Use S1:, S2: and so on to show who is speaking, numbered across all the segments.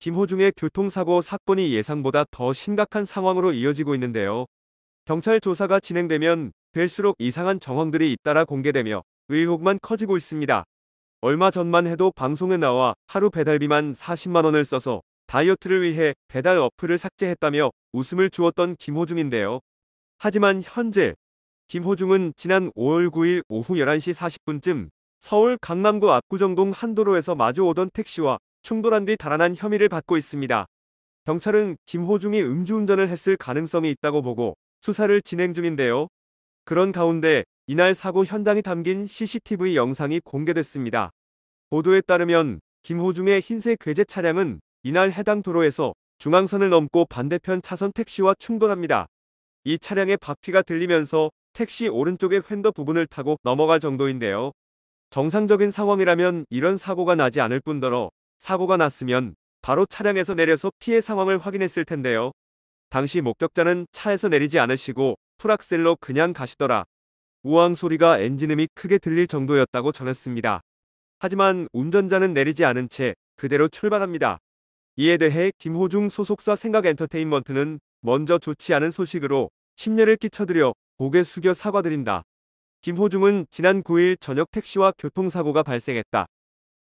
S1: 김호중의 교통사고 사건이 예상보다 더 심각한 상황으로 이어지고 있는데요. 경찰 조사가 진행되면 될수록 이상한 정황들이 잇따라 공개되며 의혹만 커지고 있습니다. 얼마 전만 해도 방송에 나와 하루 배달비만 40만원을 써서 다이어트를 위해 배달 어플을 삭제했다며 웃음을 주었던 김호중인데요. 하지만 현재 김호중은 지난 5월 9일 오후 11시 40분쯤 서울 강남구 압구정동 한도로에서 마주오던 택시와 충돌한 뒤 달아난 혐의를 받고 있습니다. 경찰은 김호중이 음주운전을 했을 가능성이 있다고 보고 수사를 진행 중인데요. 그런 가운데 이날 사고 현장이 담긴 CCTV 영상이 공개됐습니다. 보도에 따르면 김호중의 흰색 괴제 차량은 이날 해당 도로에서 중앙선을 넘고 반대편 차선 택시와 충돌합니다. 이 차량의 바퀴가 들리면서 택시 오른쪽의 휀더 부분을 타고 넘어갈 정도인데요. 정상적인 상황이라면 이런 사고가 나지 않을 뿐더러 사고가 났으면 바로 차량에서 내려서 피해 상황을 확인했을 텐데요. 당시 목격자는 차에서 내리지 않으시고 풀악셀로 그냥 가시더라. 우왕 소리가 엔진음이 크게 들릴 정도였다고 전했습니다. 하지만 운전자는 내리지 않은 채 그대로 출발합니다. 이에 대해 김호중 소속사 생각엔터테인먼트는 먼저 좋지 않은 소식으로 심려를 끼쳐드려 고개 숙여 사과드린다. 김호중은 지난 9일 저녁 택시와 교통사고가 발생했다.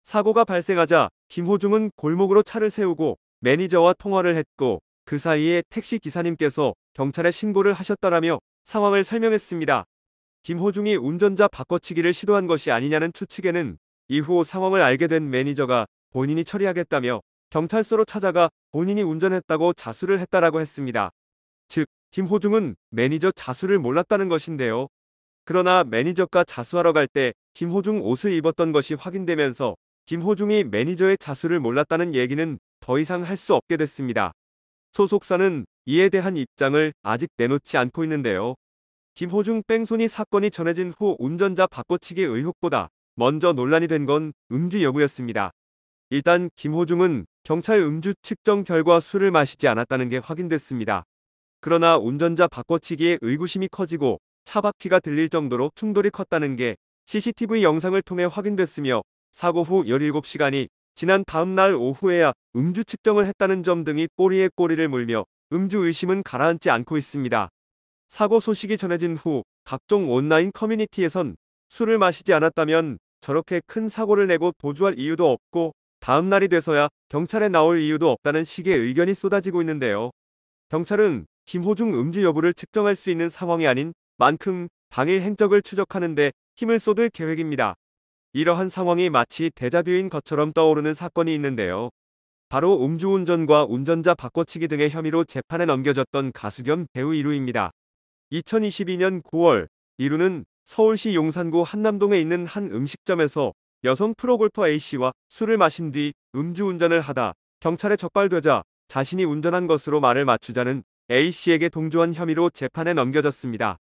S1: 사고가 발생하자 김호중은 골목으로 차를 세우고 매니저와 통화를 했고 그 사이에 택시 기사님께서 경찰에 신고를 하셨다라며 상황을 설명했습니다. 김호중이 운전자 바꿔치기를 시도한 것이 아니냐는 추측에는 이후 상황을 알게 된 매니저가 본인이 처리하겠다며 경찰서로 찾아가 본인이 운전했다고 자수를 했다라고 했습니다. 즉, 김호중은 매니저 자수를 몰랐다는 것인데요. 그러나 매니저가 자수하러 갈 때 김호중 옷을 입었던 것이 확인되면서 김호중이 매니저의 자수를 몰랐다는 얘기는 더 이상 할 수 없게 됐습니다. 소속사는 이에 대한 입장을 아직 내놓지 않고 있는데요. 김호중 뺑소니 사건이 전해진 후 운전자 바꿔치기 의혹보다 먼저 논란이 된 건 음주 여부였습니다. 일단 김호중은 경찰 음주 측정 결과 술을 마시지 않았다는 게 확인됐습니다. 그러나 운전자 바꿔치기에 의구심이 커지고 차바퀴가 들릴 정도로 충돌이 컸다는 게 CCTV 영상을 통해 확인됐으며 사고 후 17시간이 지난 다음 날 오후에야 음주 측정을 했다는 점 등이 꼬리에 꼬리를 물며 음주 의심은 가라앉지 않고 있습니다. 사고 소식이 전해진 후 각종 온라인 커뮤니티에선 술을 마시지 않았다면 저렇게 큰 사고를 내고 도주할 이유도 없고 다음 날이 돼서야 경찰에 나올 이유도 없다는 식의 의견이 쏟아지고 있는데요. 경찰은 김호중 음주 여부를 측정할 수 있는 상황이 아닌 만큼 당일 행적을 추적하는데 힘을 쏟을 계획입니다. 이러한 상황이 마치 대자뷰인 것처럼 떠오르는 사건이 있는데요. 바로 음주운전과 운전자 바꿔치기 등의 혐의로 재판에 넘겨졌던 가수 겸 배우 이루입니다. 2022년 9월 이루는 서울시 용산구 한남동에 있는 한 음식점에서 여성 프로골퍼 A씨와 술을 마신 뒤 음주운전을 하다 경찰에 적발되자 자신이 운전한 것으로 말을 맞추자는 A씨에게 동조한 혐의로 재판에 넘겨졌습니다.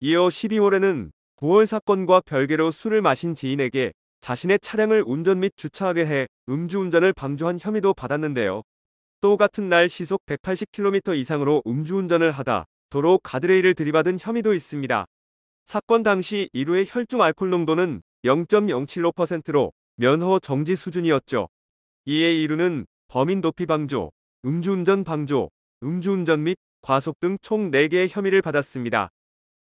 S1: 이어 12월에는 9월 사건과 별개로 술을 마신 지인에게 자신의 차량을 운전 및 주차하게 해 음주운전을 방조한 혐의도 받았는데요. 또 같은 날 시속 180km 이상으로 음주운전을 하다 도로 가드레일을 들이받은 혐의도 있습니다. 사건 당시 1호의 혈중 알코올 농도는 0.075%로 면허 정지 수준이었죠. 이에 1호는 범인 도피 방조, 음주운전 방조, 음주운전 및 과속 등 총 4개의 혐의를 받았습니다.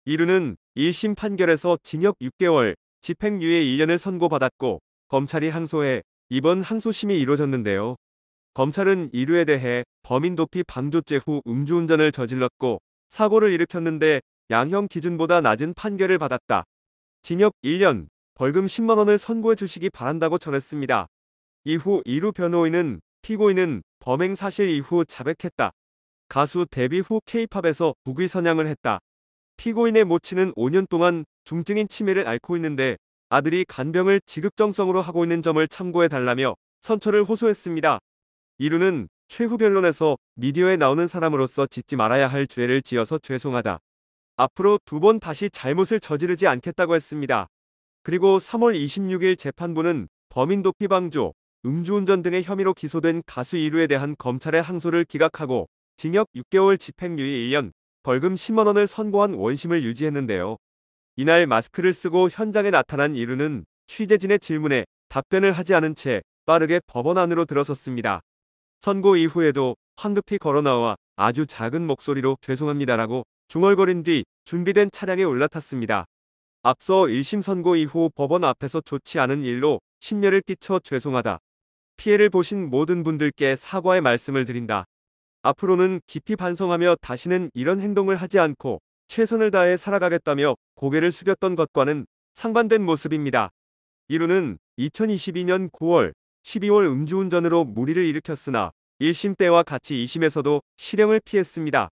S1: 1호는 1심 판결에서 징역 6개월, 집행유예 1년을 선고받았고 검찰이 항소해 이번 항소심이 이뤄졌는데요. 검찰은 이류에 대해 범인 도피 방조죄 후 음주운전을 저질렀고 사고를 일으켰는데 양형 기준보다 낮은 판결을 받았다. 징역 1년, 벌금 10만원을 선고해 주시기 바란다고 전했습니다. 이후 이루 변호인은 피고인은 범행 사실 이후 자백했다. 가수 데뷔 후 케이팝에서 부귀 선양을 했다. 피고인의 모친은 5년 동안 중증인 치매를 앓고 있는데 아들이 간병을 지극정성으로 하고 있는 점을 참고해달라며 선처를 호소했습니다. 이루는 최후 변론에서 미디어에 나오는 사람으로서 짓지 말아야 할 죄를 지어서 죄송하다. 앞으로 두 번 다시 잘못을 저지르지 않겠다고 했습니다. 그리고 3월 26일 재판부는 범인 도피 방조, 음주운전 등의 혐의로 기소된 가수 이루에 대한 검찰의 항소를 기각하고 징역 6개월 집행유예 1년, 벌금 10만원을 선고한 원심을 유지했는데요. 이날 마스크를 쓰고 현장에 나타난 이루는 취재진의 질문에 답변을 하지 않은 채 빠르게 법원 안으로 들어섰습니다. 선고 이후에도 황급히 걸어나와 아주 작은 목소리로 죄송합니다라고 중얼거린 뒤 준비된 차량에 올라탔습니다. 앞서 1심 선고 이후 법원 앞에서 좋지 않은 일로 심려를 끼쳐 죄송하다. 피해를 보신 모든 분들께 사과의 말씀을 드린다. 앞으로는 깊이 반성하며 다시는 이런 행동을 하지 않고 최선을 다해 살아가겠다며 고개를 숙였던 것과는 상반된 모습입니다. 이루는 2022년 9월 12월 음주운전으로 무리를 일으켰으나 1심 때와 같이 2심에서도 실형을 피했습니다.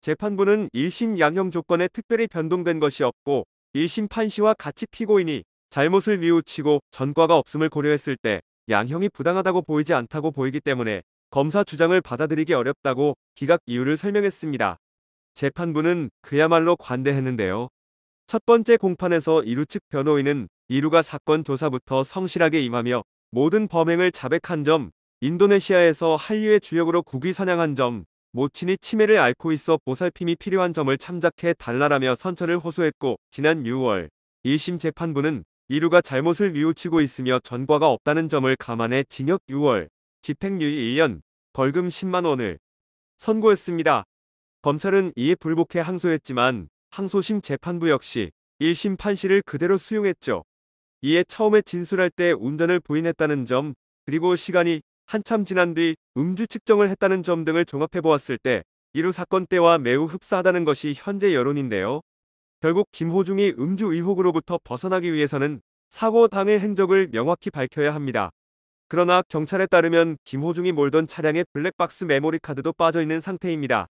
S1: 재판부는 1심 양형 조건에 특별히 변동된 것이 없고 1심 판시와 같이 피고인이 잘못을 뉘우치고 전과가 없음을 고려했을 때 양형이 부당하다고 보이지 않다고 보이기 때문에 검사 주장을 받아들이기 어렵다고 기각 이유를 설명했습니다. 재판부는 그야말로 관대했는데요. 첫 번째 공판에서 이루 측 변호인은 이루가 사건 조사부터 성실하게 임하며 모든 범행을 자백한 점, 인도네시아에서 한류의 주역으로 국위 선양한 점, 모친이 치매를 앓고 있어 보살핌이 필요한 점을 참작해 달라라며 선처를 호소했고 지난 6월 1심 재판부는 이루가 잘못을 뉘우치고 있으며 전과가 없다는 점을 감안해 징역 6월 집행유예 1년, 벌금 10만 원을 선고했습니다. 검찰은 이에 불복해 항소했지만 항소심 재판부 역시 1심 판시를 그대로 수용했죠. 이에 처음에 진술할 때 운전을 부인했다는 점, 그리고 시간이 한참 지난 뒤 음주 측정을 했다는 점 등을 종합해 보았을 때 이루 사건 때와 매우 흡사하다는 것이 현재 여론인데요. 결국 김호중이 음주 의혹으로부터 벗어나기 위해서는 사고 당의 행적을 명확히 밝혀야 합니다. 그러나 경찰에 따르면 김호중이 몰던 차량의 블랙박스 메모리 카드도 빠져있는 상태입니다.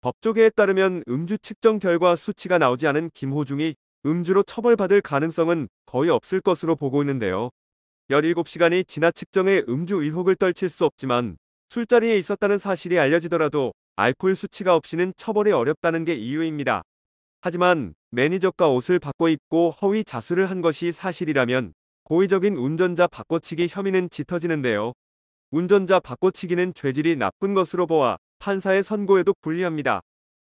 S1: 법조계에 따르면 음주 측정 결과 수치가 나오지 않은 김호중이 음주로 처벌받을 가능성은 거의 없을 것으로 보고 있는데요. 17시간이 지나 측정에 음주 의혹을 떨칠 수 없지만 술자리에 있었다는 사실이 알려지더라도 알코올 수치가 없이는 처벌이 어렵다는 게 이유입니다. 하지만 매니저가 옷을 바꿔 입고 허위 자수를 한 것이 사실이라면 고의적인 운전자 바꿔치기 혐의는 짙어지는데요. 운전자 바꿔치기는 죄질이 나쁜 것으로 보아 판사의 선고에도 불리합니다.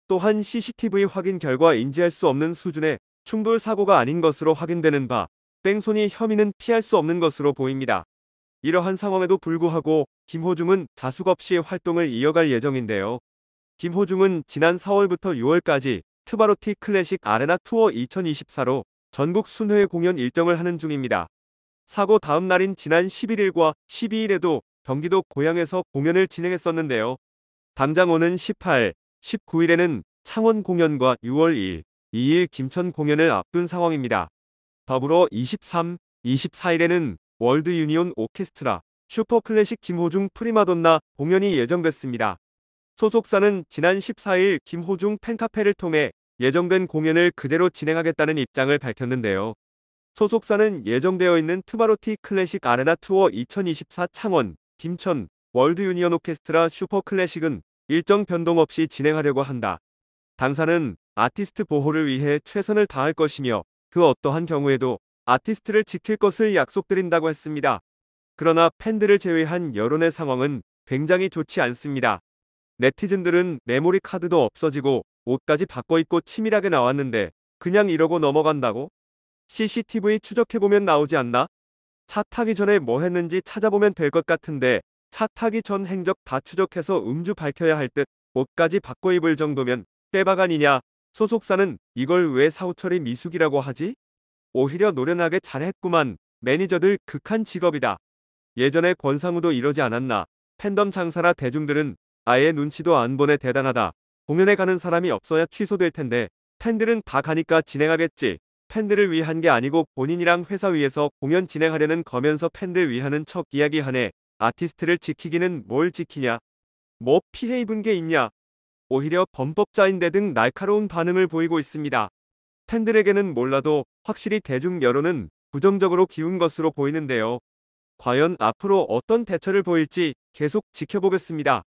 S1: 또한 CCTV 확인 결과 인지할 수 없는 수준의 충돌 사고가 아닌 것으로 확인되는 바 뺑소니 혐의는 피할 수 없는 것으로 보입니다. 이러한 상황에도 불구하고 김호중은 자숙 없이 활동을 이어갈 예정인데요. 김호중은 지난 4월부터 6월까지 트바로티 클래식 아레나 투어 2024로 전국 순회 공연 일정을 하는 중입니다. 사고 다음 날인 지난 11일과 12일에도 경기도 고양에서 공연을 진행했었는데요. 당장 오는 18, 19일에는 창원 공연과 6월 1, 일 2일 김천 공연을 앞둔 상황입니다. 더불어 23, 24일에는 월드 유니온 오케스트라, 슈퍼 클래식 김호중 프리마돈나 공연이 예정됐습니다. 소속사는 지난 14일 김호중 팬카페를 통해 예정된 공연을 그대로 진행하겠다는 입장을 밝혔는데요. 소속사는 예정되어 있는 투바로티 클래식 아레나 투어 2024 창원, 김천, 월드 유니언 오케스트라 슈퍼 클래식은 일정 변동 없이 진행하려고 한다. 당사는 아티스트 보호를 위해 최선을 다할 것이며 그 어떠한 경우에도 아티스트를 지킬 것을 약속드린다고 했습니다. 그러나 팬들을 제외한 여론의 상황은 굉장히 좋지 않습니다. 네티즌들은 메모리 카드도 없어지고 옷까지 바꿔 입고 치밀하게 나왔는데 그냥 이러고 넘어간다고? CCTV 추적해보면 나오지 않나? 차 타기 전에 뭐 했는지 찾아보면 될 것 같은데 차 타기 전 행적 다 추적해서 음주 밝혀야 할 듯 옷까지 바꿔 입을 정도면 빼박 아니냐 소속사는 이걸 왜 사후처리 미숙이라고 하지? 오히려 노련하게 잘했구만 매니저들 극한 직업이다. 예전에 권상우도 이러지 않았나 팬덤 장사라 대중들은 아예 눈치도 안보네 대단하다. 공연에 가는 사람이 없어야 취소될 텐데 팬들은 다 가니까 진행하겠지. 팬들을 위한 게 아니고 본인이랑 회사 위에서 공연 진행하려는 거면서 팬들 위하는 척 이야기하네. 아티스트를 지키기는 뭘 지키냐. 뭐 피해 입은 게 있냐. 오히려 범법자인데 등 날카로운 반응을 보이고 있습니다. 팬들에게는 몰라도 확실히 대중 여론은 부정적으로 기운 것으로 보이는데요. 과연 앞으로 어떤 대처를 보일지 계속 지켜보겠습니다.